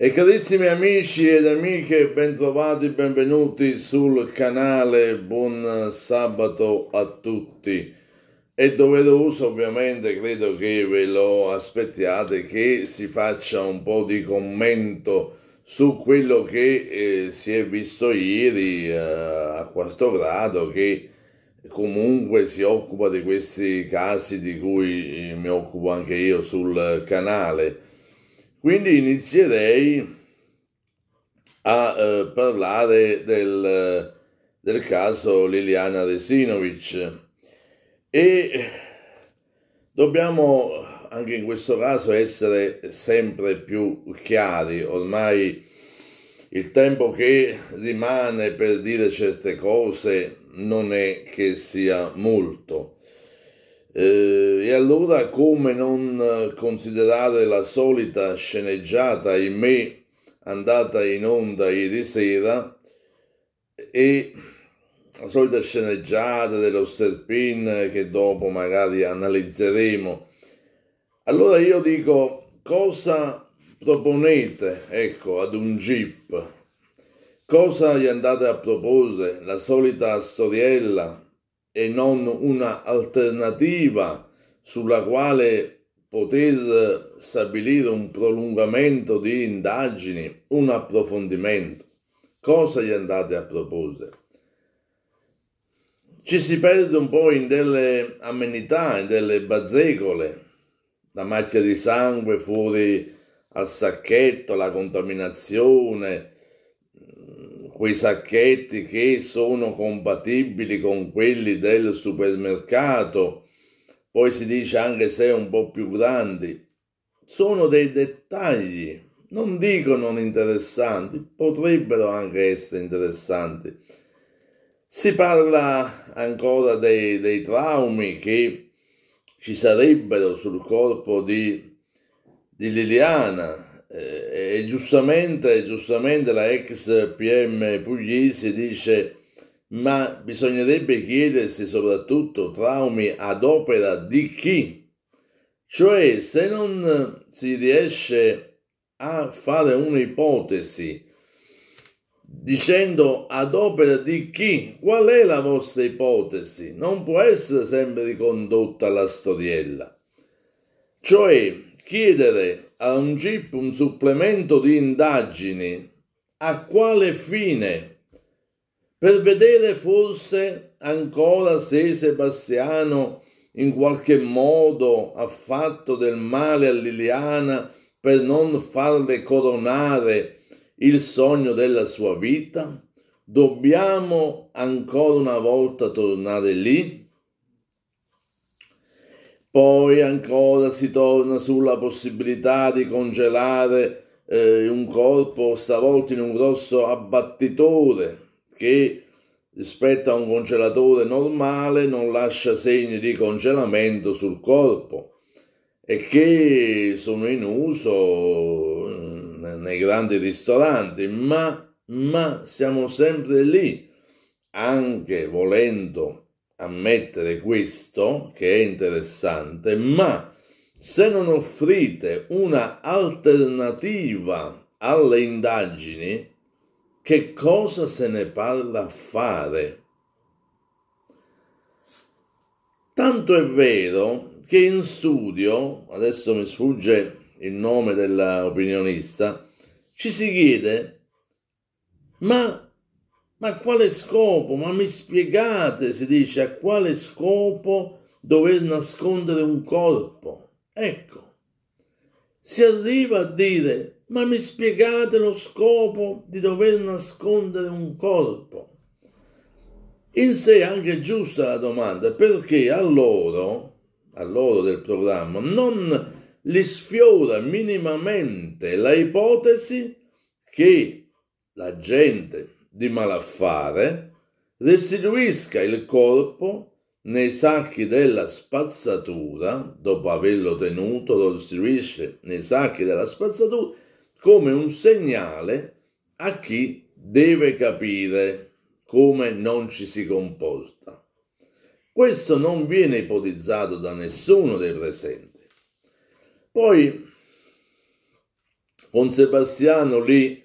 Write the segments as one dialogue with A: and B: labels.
A: E carissimi amici ed amiche, bentrovati, benvenuti sul canale, buon sabato a tutti. È doveroso ovviamente, credo che ve lo aspettiate, che si faccia un po' di commento su quello che eh, si è visto ieri eh, a questo grado, che comunque si occupa di questi casi di cui eh, mi occupo anche io sul canale quindi inizierei a eh, parlare del, del, caso Liliana Resinovic e dobbiamo anche in questo caso essere sempre più chiari. Ormai il tempo che rimane per dire certe cose non è che sia molto eh, e allora come non eh, considerare la solita sceneggiata, ahimè, andata in onda ieri sera e la solita sceneggiata dello Serpin che dopo magari analizzeremo. Allora io dico cosa proponete, ecco, ad un jeep? Cosa gli andate a proporre? La solita storiella? e non una alternativa sulla quale poter stabilire un prolungamento di indagini, un approfondimento. Cosa gli andate a proporre? Ci si perde un po' in delle amenità, in delle bazzecole, la macchia di sangue fuori al sacchetto, la contaminazione, quei sacchetti che sono compatibili con quelli del supermercato, poi si dice anche se un po' più grandi. Sono dei dettagli, non dico non interessanti, potrebbero anche essere interessanti. Si parla ancora dei, dei traumi che ci sarebbero sul corpo di, di Liliana, eh, e giustamente, giustamente la ex PM pugliese dice ma bisognerebbe chiedersi soprattutto traumi ad opera di chi? Cioè se non si riesce a fare un'ipotesi dicendo ad opera di chi? Qual è la vostra ipotesi? Non può essere sempre ricondotta alla storiella. Cioè chiedere a un GIP un supplemento di indagini a quale fine? Per vedere forse ancora se Sebastiano in qualche modo ha fatto del male a Liliana per non farle coronare il sogno della sua vita? Dobbiamo ancora una volta tornare lì? Poi ancora si torna sulla possibilità di congelare eh, un corpo, stavolta in un grosso abbattitore che rispetto a un congelatore normale non lascia segni di congelamento sul corpo e che sono in uso eh, nei grandi ristoranti, ma, ma siamo sempre lì, anche volendo ammettere questo, che è interessante, ma se non offrite una alternativa alle indagini, che cosa se ne parla a fare? Tanto è vero che in studio, adesso mi sfugge il nome dell'opinionista, ci si chiede, ma ma a quale scopo? Ma mi spiegate, si dice, a quale scopo dover nascondere un corpo? Ecco, si arriva a dire, ma mi spiegate lo scopo di dover nascondere un corpo? In sé anche giusta la domanda, perché a loro, a loro del programma, non li sfiora minimamente la ipotesi che la gente di malaffare restituisca il corpo nei sacchi della spazzatura, dopo averlo tenuto, lo restituisce nei sacchi della spazzatura come un segnale a chi deve capire come non ci si comporta. Questo non viene ipotizzato da nessuno dei presenti. Poi, con Sebastiano lì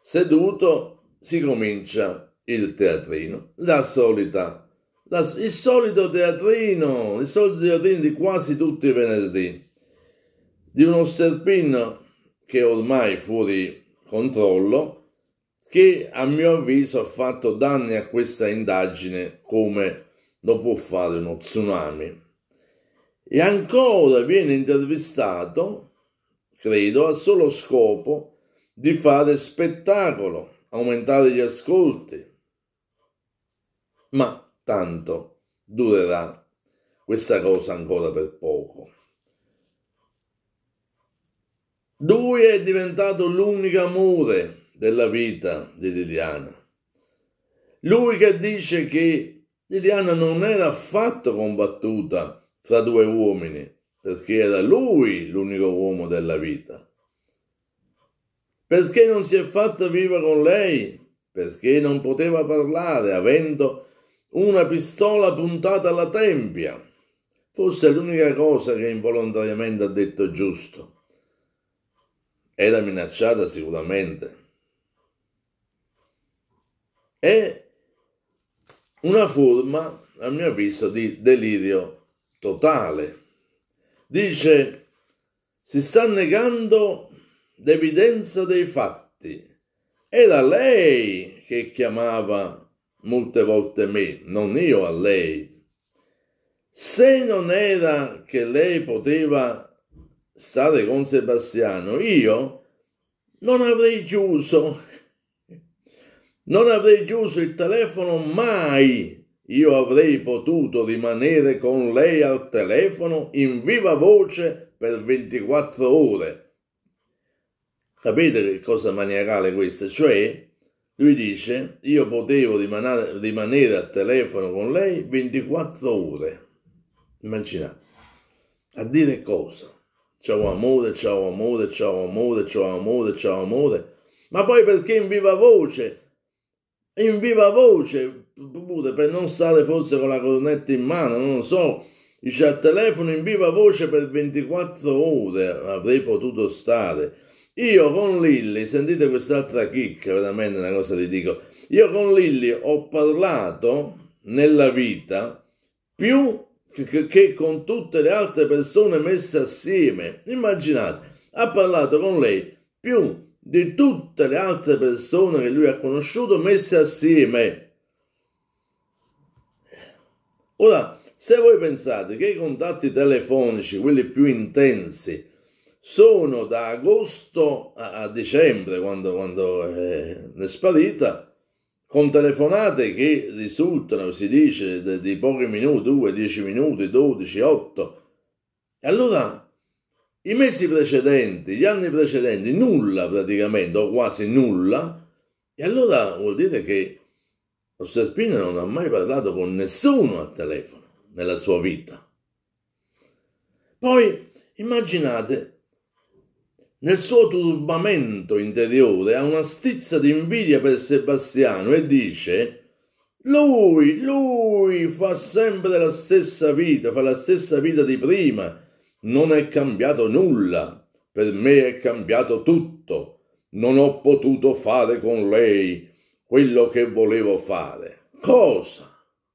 A: seduto, si comincia il teatrino, la solita, la, il solito teatrino, il solito teatrino di quasi tutti i venerdì, di uno serpin che ormai fuori controllo, che a mio avviso ha fatto danni a questa indagine come lo può fare uno tsunami. E ancora viene intervistato, credo, a solo scopo di fare spettacolo aumentare gli ascolti. Ma tanto durerà questa cosa ancora per poco. Lui è diventato l'unico amore della vita di Liliana. Lui che dice che Liliana non era affatto combattuta fra due uomini, perché era lui l'unico uomo della vita. Perché non si è fatta viva con lei? Perché non poteva parlare, avendo una pistola puntata alla tempia. Forse è l'unica cosa che involontariamente ha detto giusto. Era minacciata sicuramente. È una forma, a mio avviso, di delirio totale. Dice, si sta negando d'evidenza dei fatti. Era lei che chiamava molte volte me, non io a lei. Se non era che lei poteva stare con Sebastiano, io non avrei chiuso, non avrei chiuso il telefono mai. Io avrei potuto rimanere con lei al telefono in viva voce per 24 ore Capite che cosa maniacale questa? Cioè, lui dice, io potevo rimanere, rimanere al telefono con lei 24 ore. Immaginate. A dire cosa? Ciao amore, ciao amore, ciao amore, ciao amore, ciao amore. Ma poi perché in viva voce? In viva voce, pure per non stare forse con la cornetta in mano, non lo so. Dice al telefono in viva voce per 24 ore avrei potuto stare io con Lilli, sentite quest'altra chicca, veramente una cosa ti dico, io con Lilli ho parlato nella vita più che con tutte le altre persone messe assieme. Immaginate, ha parlato con lei più di tutte le altre persone che lui ha conosciuto messe assieme. Ora, se voi pensate che i contatti telefonici, quelli più intensi, sono da agosto a, dicembre, quando, quando è, eh, è sparita, con telefonate che risultano, si dice, di, di pochi minuti, 2, 10 minuti, 12, 8. E allora i mesi precedenti, gli anni precedenti, nulla praticamente, o quasi nulla, e allora vuol dire che lo Osserpina non ha mai parlato con nessuno al telefono nella sua vita. Poi immaginate nel suo turbamento interiore ha una stizza di invidia per Sebastiano e dice lui, lui fa sempre la stessa vita, fa la stessa vita di prima, non è cambiato nulla, per me è cambiato tutto, non ho potuto fare con lei quello che volevo fare. Cosa?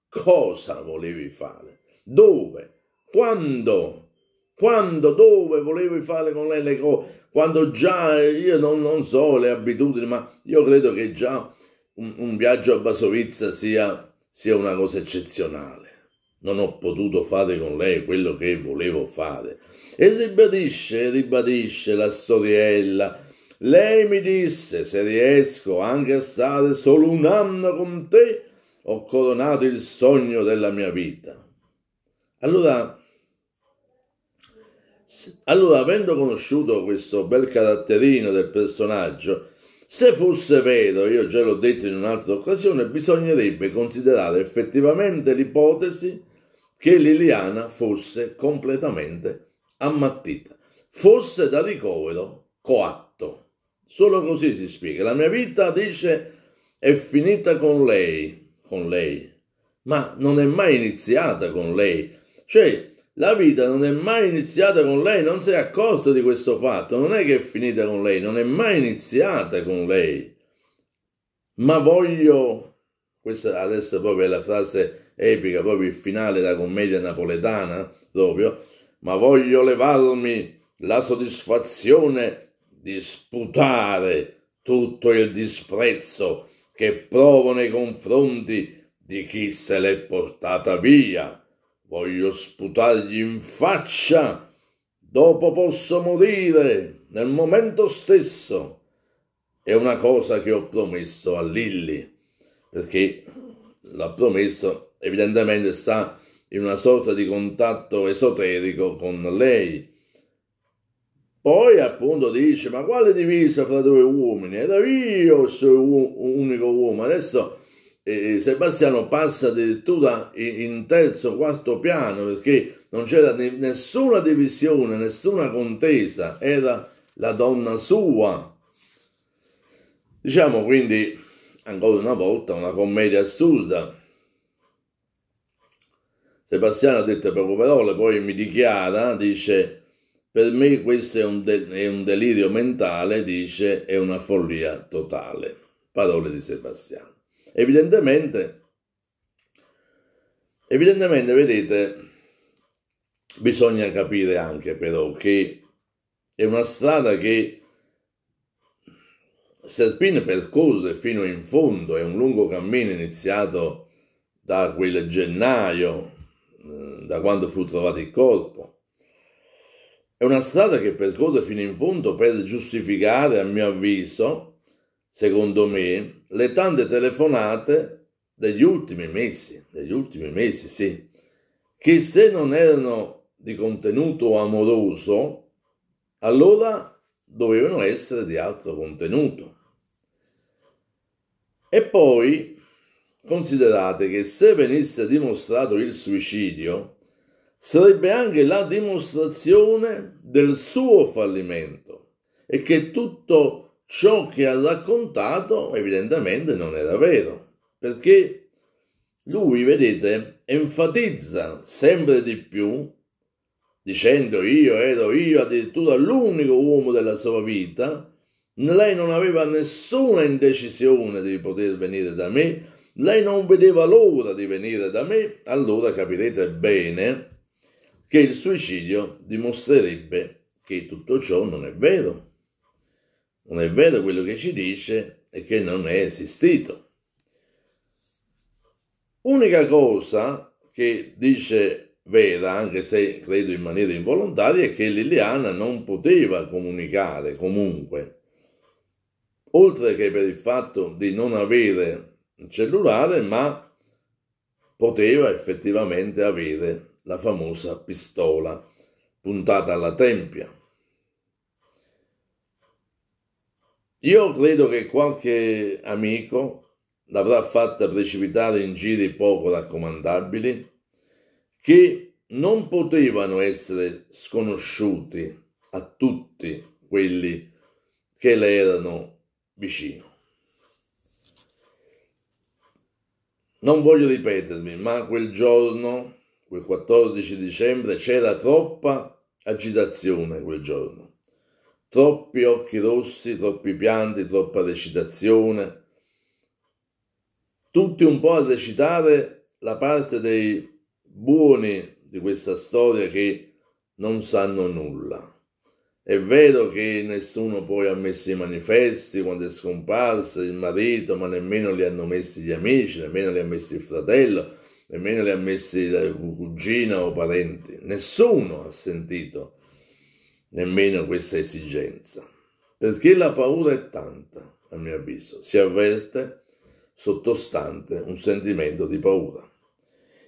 A: Cosa volevi fare? Dove? Quando? Quando? Dove volevi fare con lei le cose? quando già eh, io non, non so le abitudini, ma io credo che già un, un viaggio a Basovizza sia, sia una cosa eccezionale. Non ho potuto fare con lei quello che volevo fare. E ribadisce, ribadisce la storiella. Lei mi disse, se riesco anche a stare solo un anno con te, ho coronato il sogno della mia vita. Allora allora, avendo conosciuto questo bel caratterino del personaggio, se fosse vero, io già l'ho detto in un'altra occasione, bisognerebbe considerare effettivamente l'ipotesi che Liliana fosse completamente ammattita, fosse da ricovero coatto. Solo così si spiega. La mia vita, dice, è finita con lei, con lei, ma non è mai iniziata con lei. Cioè, la vita non è mai iniziata con lei, non si è accorto di questo fatto, non è che è finita con lei, non è mai iniziata con lei. Ma voglio, questa adesso proprio è la frase epica, proprio il finale della commedia napoletana, proprio, ma voglio levarmi la soddisfazione di sputare tutto il disprezzo che provo nei confronti di chi se l'è portata via voglio sputargli in faccia, dopo posso morire nel momento stesso. È una cosa che ho promesso a Lilli, perché l'ha promesso, evidentemente sta in una sorta di contatto esoterico con lei. Poi appunto dice, ma quale divisa fra due uomini? Era io il suo unico uomo, adesso eh, Sebastiano passa addirittura in terzo, quarto piano perché non c'era nessuna divisione, nessuna contesa, era la donna sua. Diciamo quindi, ancora una volta, una commedia assurda. Sebastiano ha detto poco parole, poi mi dichiara, dice, per me questo è un, de- è un delirio mentale, dice, è una follia totale. Parole di Sebastiano. Evidentemente, evidentemente, vedete, bisogna capire anche però che è una strada che Serpin percorse fino in fondo, è un lungo cammino iniziato da quel gennaio, eh, da quando fu trovato il corpo. È una strada che percorre fino in fondo per giustificare, a mio avviso, secondo me, le tante telefonate degli ultimi mesi, degli ultimi mesi, sì, che se non erano di contenuto amoroso, allora dovevano essere di altro contenuto. E poi considerate che se venisse dimostrato il suicidio, sarebbe anche la dimostrazione del suo fallimento e che tutto ciò che ha raccontato evidentemente non era vero, perché lui, vedete, enfatizza sempre di più, dicendo io ero io addirittura l'unico uomo della sua vita, lei non aveva nessuna indecisione di poter venire da me, lei non vedeva l'ora di venire da me, allora capirete bene che il suicidio dimostrerebbe che tutto ciò non è vero non è vero quello che ci dice e che non è esistito. Unica cosa che dice vera, anche se credo in maniera involontaria, è che Liliana non poteva comunicare comunque, oltre che per il fatto di non avere il cellulare, ma poteva effettivamente avere la famosa pistola puntata alla tempia. Io credo che qualche amico l'avrà fatta precipitare in giri poco raccomandabili che non potevano essere sconosciuti a tutti quelli che le erano vicino. Non voglio ripetermi, ma quel giorno, quel 14 dicembre, c'era troppa agitazione quel giorno troppi occhi rossi, troppi pianti, troppa recitazione, tutti un po' a recitare la parte dei buoni di questa storia che non sanno nulla. È vero che nessuno poi ha messo i manifesti quando è scomparso il marito, ma nemmeno li hanno messi gli amici, nemmeno li ha messi il fratello, nemmeno li ha messi la cugina o parenti. Nessuno ha sentito nemmeno questa esigenza, perché la paura è tanta, a mio avviso, si avverte sottostante un sentimento di paura.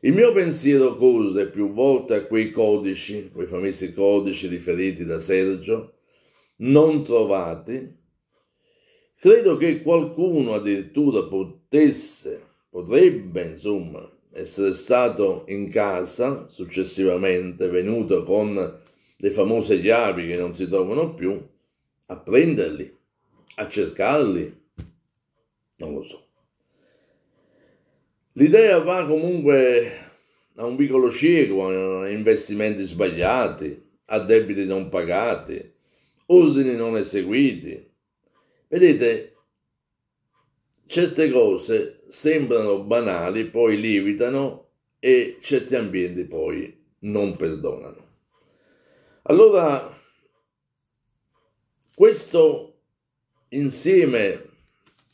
A: Il mio pensiero corre più volte a quei codici, quei famosi codici riferiti da Sergio, non trovati. Credo che qualcuno addirittura potesse, potrebbe insomma, essere stato in casa successivamente, venuto con le famose chiavi che non si trovano più, a prenderli, a cercarli, non lo so. L'idea va comunque a un vicolo cieco, a investimenti sbagliati, a debiti non pagati, ordini non eseguiti. Vedete, certe cose sembrano banali, poi lievitano e certi ambienti poi non perdonano. Allora, questo insieme,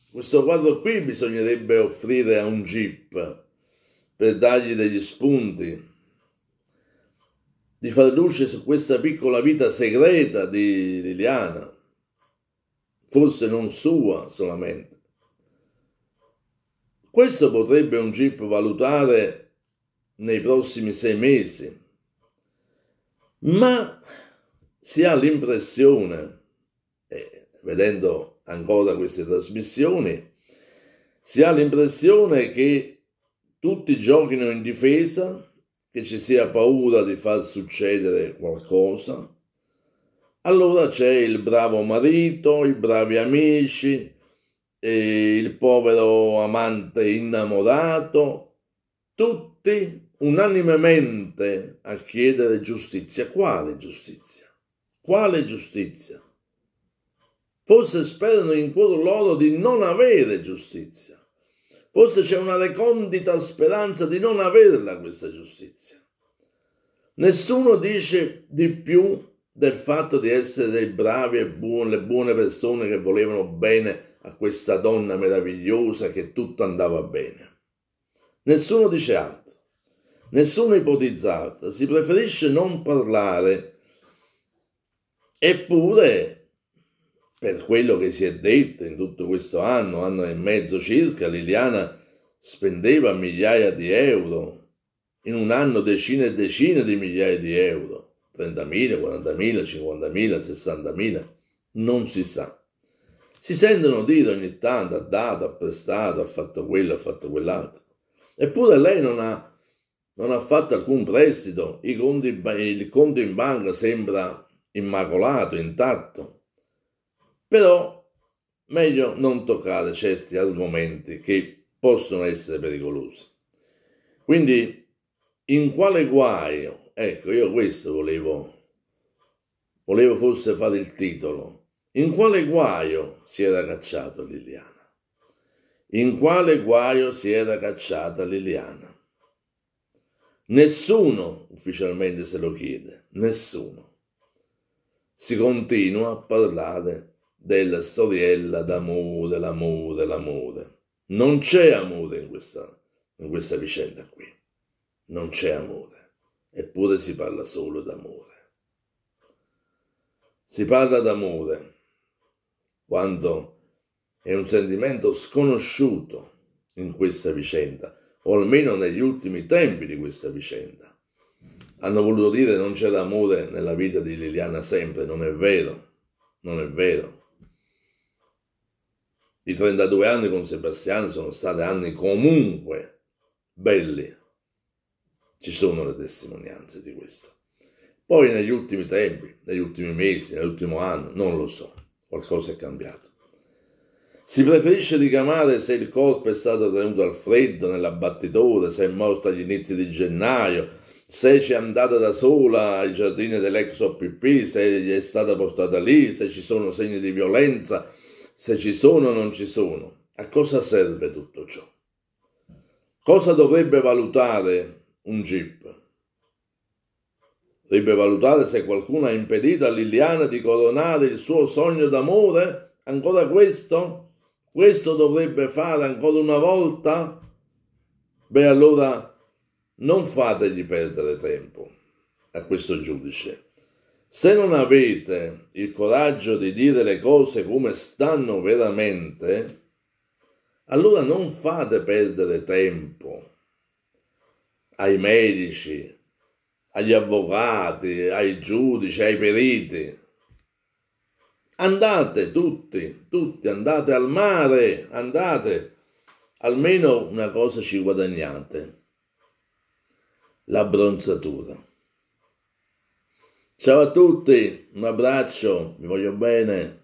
A: questo quadro qui bisognerebbe offrire a un jeep per dargli degli spunti, di far luce su questa piccola vita segreta di Liliana, forse non sua solamente. Questo potrebbe un jeep valutare nei prossimi sei mesi ma si ha l'impressione, eh, vedendo ancora queste trasmissioni, si ha l'impressione che tutti giochino in difesa, che ci sia paura di far succedere qualcosa. Allora c'è il bravo marito, i bravi amici, il povero amante innamorato, tutti unanimemente a chiedere giustizia. Quale giustizia? Quale giustizia? Forse sperano in cuore loro di non avere giustizia. Forse c'è una recondita speranza di non averla questa giustizia. Nessuno dice di più del fatto di essere dei bravi e buoni, le buone persone che volevano bene a questa donna meravigliosa che tutto andava bene. Nessuno dice altro nessuno ipotizzata, si preferisce non parlare. Eppure, per quello che si è detto in tutto questo anno, anno e mezzo circa, Liliana spendeva migliaia di euro, in un anno decine e decine di migliaia di euro, 30.000, 40.000, 50.000, 60.000, non si sa. Si sentono dire ogni tanto ha dato, ha prestato, ha fatto quello, ha fatto quell'altro. Eppure lei non ha non ha fatto alcun prestito, il conto in, il conto in banca sembra immacolato, intatto. Però meglio non toccare certi argomenti che possono essere pericolosi. Quindi, in quale guaio? Ecco, io questo volevo, volevo forse fare il titolo. In quale guaio si era cacciato Liliana? In quale guaio si era cacciata Liliana? Nessuno ufficialmente se lo chiede, nessuno. Si continua a parlare della storiella d'amore, l'amore, l'amore. Non c'è amore in questa, in questa vicenda qui. Non c'è amore, eppure si parla solo d'amore. Si parla d'amore quando è un sentimento sconosciuto in questa vicenda o almeno negli ultimi tempi di questa vicenda. Hanno voluto dire non c'era amore nella vita di Liliana sempre, non è vero, non è vero. I 32 anni con Sebastiano sono stati anni comunque belli. Ci sono le testimonianze di questo. Poi negli ultimi tempi, negli ultimi mesi, nell'ultimo anno, non lo so, qualcosa è cambiato. Si preferisce ricamare se il corpo è stato tenuto al freddo nell'abbattitore, se è morto agli inizi di gennaio, se ci è andata da sola ai giardini dell'ex OPP, se gli è stata portata lì, se ci sono segni di violenza, se ci sono o non ci sono. A cosa serve tutto ciò? Cosa dovrebbe valutare un GIP? Dovrebbe valutare se qualcuno ha impedito a Liliana di coronare il suo sogno d'amore? Ancora questo? Questo dovrebbe fare ancora una volta? Beh, allora non fategli perdere tempo a questo giudice. Se non avete il coraggio di dire le cose come stanno veramente, allora non fate perdere tempo ai medici, agli avvocati, ai giudici, ai periti. Andate tutti, tutti, andate al mare, andate, almeno una cosa ci guadagnate, l'abbronzatura. Ciao a tutti, un abbraccio, vi voglio bene.